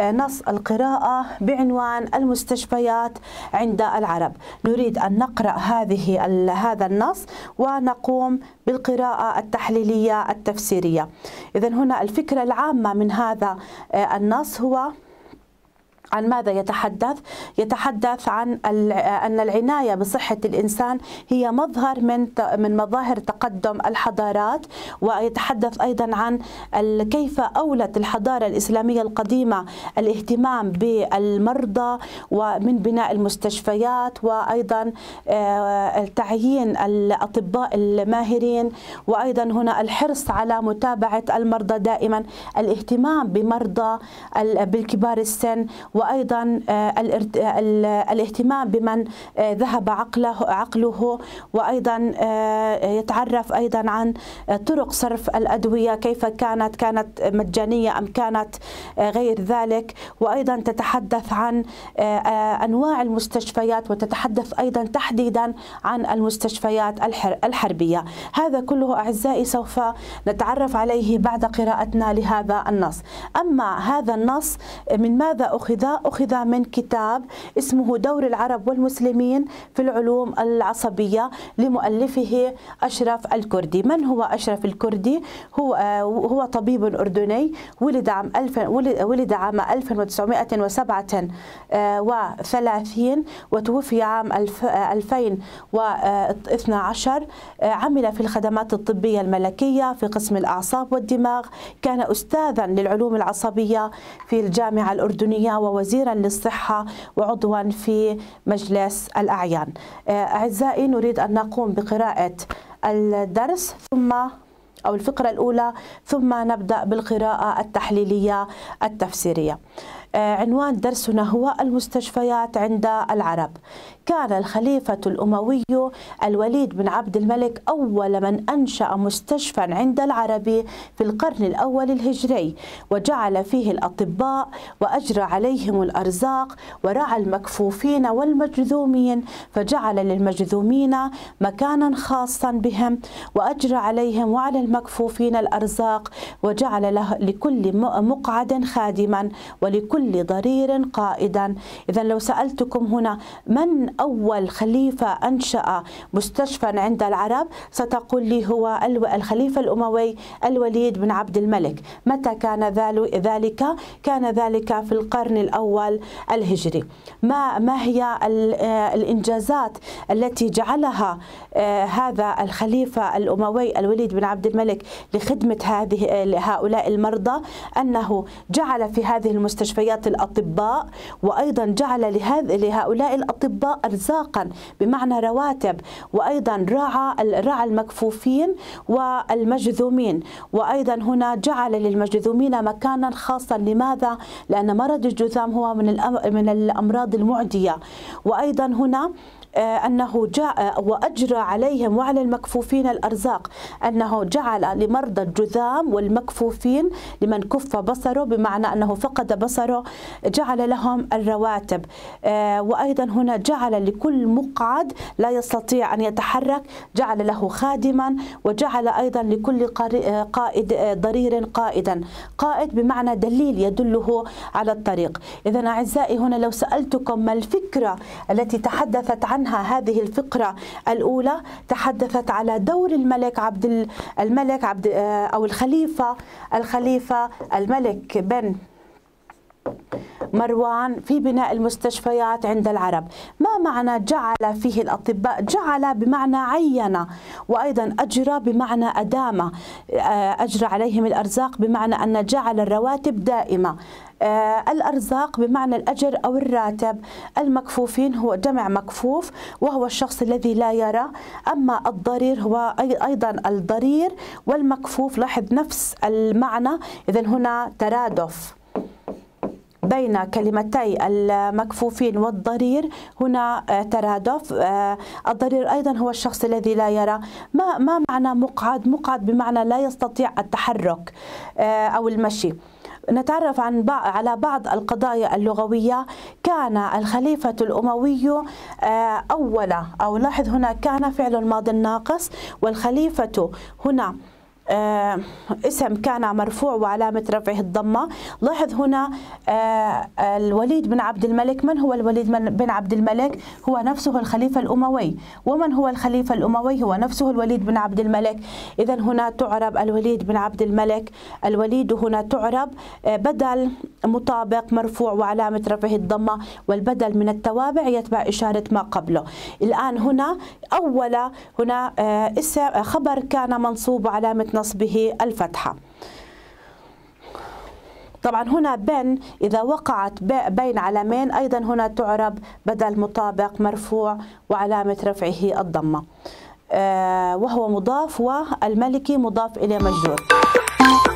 نص القراءة بعنوان المستشفيات عند العرب نريد أن نقرأ هذه هذا النص ونقوم بالقراءة التحليلية التفسيرية إذا هنا الفكرة العامة من هذا آه، النص هو عن ماذا يتحدث؟ يتحدث عن أن العناية بصحة الإنسان هي مظهر من من مظاهر تقدم الحضارات ويتحدث أيضا عن كيف أولت الحضارة الإسلامية القديمة الاهتمام بالمرضى ومن بناء المستشفيات وأيضا آه، تعيين الأطباء الماهرين وأيضا هنا الحرص على متابعة المرضى دائما الاهتمام بمرضى بالكبار السن وأيضا آه، آه، الاهتمام بمن آه، ذهب عقله, عقله وأيضا يتعرف أيضا عن طرق صرف الأدوية كيف كانت كانت مجانية أم كانت غير ذلك وأيضا تتحدث عن أنواع المستشفيات وتتحدث أيضا تحديدا عن المستشفيات الحربية هذا كله أعزائي سوف نتعرف عليه بعد قراءتنا لهذا النص أما هذا النص من ماذا أخذ أخذ من كتاب اسمه دور العرب والمسلمين في العلوم العصبية لمؤلفه أشرف الكردي من هو أشرف الكردي؟ هو, آه، هو طبيب أردني ولد عام, ألف ولد عام 1937 آه، وتوفي عام 2012 آه، عمل في الخدمات الطبية الملكية في قسم الأعصاب والدماغ كان أستاذا للعلوم العصبية في الجامعة الأردنية و وزيرا للصحة وعضوا في مجلس الأعيان آه، أعزائي نريد أن نقوم بقراءة الدرس ثم أو الفقرة الأولى ثم نبدأ بالقراءة التحليلية التفسيرية آه، عنوان درسنا هو المستشفيات عند العرب كان الخليفة الأموي الوليد بن عبد الملك أول من أنشأ مستشفى عند العرب في القرن الأول الهجري وجعل فيه الأطباء وأجرى عليهم الأرزاق ورعى المكفوفين والمجذومين فجعل للمجذومين مكانا خاصا بهم وأجرى عليهم وعلى المكفوفين الأرزاق وجعل له لكل مقعد خادما ولكل لكل ضرير قائدا إذا لو سألتكم هنا من أول خليفة أنشأ مستشفى عند العرب ستقول لي هو الخليفة الأموي الوليد بن عبد الملك متى كان ذلك كان ذلك في القرن الأول الهجري ما, ما هي الإنجازات التي جعلها آه، هذا الخليفة الأموي الوليد بن عبد الملك لخدمة هذه هؤلاء المرضى أنه جعل في هذه المستشفيات حياه الأطباء وأيضا جعل لهؤلاء الأطباء أرزاقا بمعنى رواتب وأيضا راعى راعى المكفوفين والمجذومين وأيضا هنا جعل للمجذومين مكانا خاصا لماذا؟ لأن مرض الجذام هو من من الأمراض المعدية وأيضا هنا آه، أنه جاء وأجرى عليهم وعلى المكفوفين الأرزاق أنه جعل لمرضى الجذام والمكفوفين لمن كف بصره بمعنى أنه فقد بصره جعل لهم الرواتب آه، وأيضا هنا جعل لكل مقعد لا يستطيع أن يتحرك جعل له خادما وجعل أيضا لكل آه، قائد ضرير قائدا قائد بمعنى دليل يدله على الطريق إذا أعزائي هنا لو سألتكم ما الفكرة التي تحدثت عنها منها هذه الفقرة الأولى تحدثت على دور الملك عبد الملك عبد آه، أو الخليفة الخليفة الملك بن مروان في بناء المستشفيات عند العرب ما معنى جعل فيه الأطباء جعل بمعنى عين وأيضا أجرى بمعنى أدامة آه، أجرى عليهم الأرزاق بمعنى أن جعل الرواتب دائمة آه، الأرزاق بمعنى الأجر أو الراتب المكفوفين هو جمع مكفوف وهو الشخص الذي لا يرى أما الضرير هو أيضا الضرير والمكفوف لاحظ نفس المعنى إذا هنا ترادف بين كلمتي المكفوفين والضرير هنا آه، ترادف آه، الضرير أيضا هو الشخص الذي لا يرى ما, ما معنى مقعد مقعد بمعنى لا يستطيع التحرك آه، أو المشي نتعرف عن على بعض القضايا اللغوية كان الخليفة الأموي أول أو لاحظ هنا كان فعل الماضي الناقص والخليفة هنا آه، اسم كان مرفوع وعلامة رفعه الضمة لاحظ هنا آه، الوليد بن عبد الملك من هو الوليد بن عبد الملك هو نفسه الخليفة الأموي ومن هو الخليفة الأموي هو نفسه الوليد بن عبد الملك إذا هنا تعرب الوليد بن عبد الملك الوليد هنا تعرب آه، بدل مطابق مرفوع وعلامة رفعه الضمة والبدل من التوابع يتبع إشارة ما قبله الآن هنا أول هنا اسم خبر كان منصوب وعلامة نصبه الفتحة طبعا هنا بين إذا وقعت بين علامين أيضا هنا تعرب بدل مطابق مرفوع وعلامة رفعه الضمة آه، وهو مضاف والملكي مضاف إلى مجرور